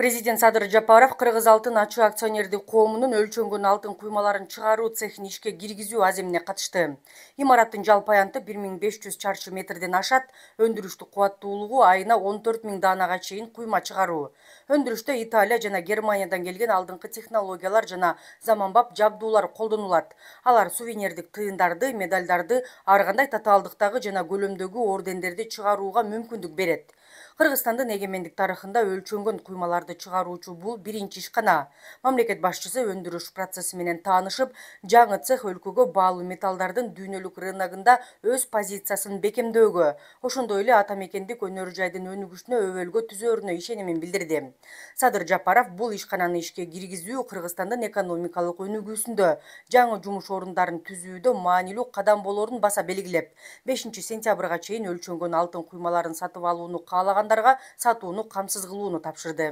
президент садыр жапаров кыргыз алтын ачуу акционердик коомунун өлчөнгөн алтын куймаларын чыгаруу цехин ишке киргизүү аземине катышты имараттын жалпы аянты бир миң беш жүз чарчы метрден ашат өндүрүштүк кубаттуулугу айына он төрт миң даанага чейин куйма чыгаруу өндүрүштө италия жана германиядан келген алдыңкы технологиялар жана заманбап жабдуулар колдонулат алар сувенирдик тыйындарды медальдарды ар кандай татаалдыктагы жана көлөмдөгү ордендерди чыгарууга мүмкүндүк берет кыргызстандын эгемендик тарыхында өлчөнгөн куймаларды чыгаруучу бул биринчи ишкана мамлекет башчысы өндүрүш процесси менен таанышып жаңы цех өлкөгө баалуу металлдардын дүйнөлүк рыногунда өз позициясын бекемдөөгө ошондой эле ата мекендик өнөр жайдын өнүгүшүнө өбөлгө түзөрүнө ишенимин билдирди садыр жапаров бул ишкананы ишке киргизүү кыргызстандын экономикалык өнүгүүсүндө жаңы жумуш орундарын түзүүдө маанилүү кадам болоорун баса белгилеп бешинчи сентябрга чейин өлчөнгөн алтын куймаларын сатып алууну каалагандарга сатууну камсыз кылууну тапшырды